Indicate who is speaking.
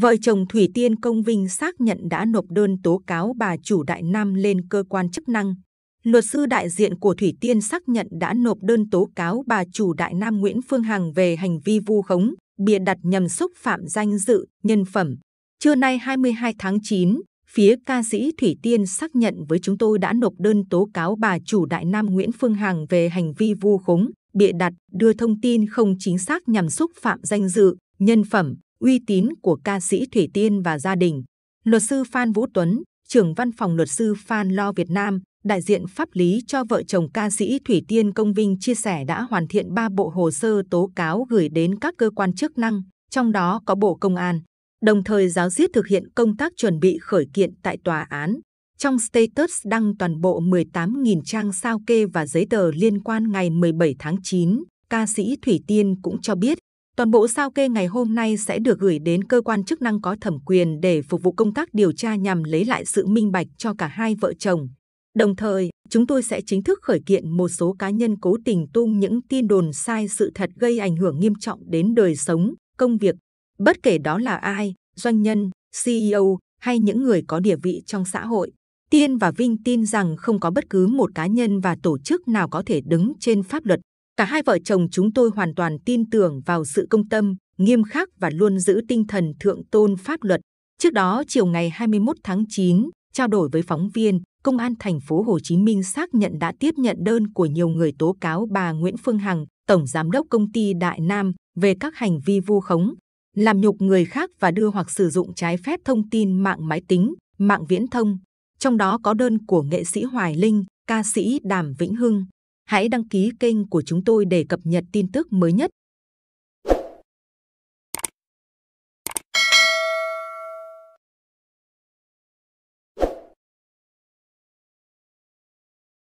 Speaker 1: Vợ chồng Thủy Tiên Công Vinh xác nhận đã nộp đơn tố cáo bà chủ Đại Nam lên cơ quan chức năng. Luật sư đại diện của Thủy Tiên xác nhận đã nộp đơn tố cáo bà chủ Đại Nam Nguyễn Phương Hằng về hành vi vu khống, bịa đặt nhằm xúc phạm danh dự, nhân phẩm. Trưa nay 22 tháng 9, phía ca sĩ Thủy Tiên xác nhận với chúng tôi đã nộp đơn tố cáo bà chủ Đại Nam Nguyễn Phương Hằng về hành vi vu khống, bịa đặt, đưa thông tin không chính xác nhằm xúc phạm danh dự, nhân phẩm, uy tín của ca sĩ Thủy Tiên và gia đình. Luật sư Phan Vũ Tuấn, trưởng văn phòng luật sư Phan Lo Việt Nam, đại diện pháp lý cho vợ chồng ca sĩ Thủy Tiên Công Vinh chia sẻ đã hoàn thiện 3 bộ hồ sơ tố cáo gửi đến các cơ quan chức năng, trong đó có Bộ Công an, đồng thời giáo diết thực hiện công tác chuẩn bị khởi kiện tại tòa án. Trong status đăng toàn bộ 18.000 trang sao kê và giấy tờ liên quan ngày 17 tháng 9, ca sĩ Thủy Tiên cũng cho biết Toàn bộ sao kê ngày hôm nay sẽ được gửi đến cơ quan chức năng có thẩm quyền để phục vụ công tác điều tra nhằm lấy lại sự minh bạch cho cả hai vợ chồng. Đồng thời, chúng tôi sẽ chính thức khởi kiện một số cá nhân cố tình tung những tin đồn sai sự thật gây ảnh hưởng nghiêm trọng đến đời sống, công việc, bất kể đó là ai, doanh nhân, CEO hay những người có địa vị trong xã hội. Tiên và Vinh tin rằng không có bất cứ một cá nhân và tổ chức nào có thể đứng trên pháp luật Cả hai vợ chồng chúng tôi hoàn toàn tin tưởng vào sự công tâm, nghiêm khắc và luôn giữ tinh thần thượng tôn pháp luật. Trước đó, chiều ngày 21 tháng 9, trao đổi với phóng viên, Công an thành phố Hồ Chí Minh xác nhận đã tiếp nhận đơn của nhiều người tố cáo bà Nguyễn Phương Hằng, Tổng Giám đốc Công ty Đại Nam, về các hành vi vu khống, làm nhục người khác và đưa hoặc sử dụng trái phép thông tin mạng máy tính, mạng viễn thông. Trong đó có đơn của nghệ sĩ Hoài Linh, ca sĩ Đàm Vĩnh Hưng. Hãy đăng ký kênh của chúng tôi để cập nhật tin tức mới nhất.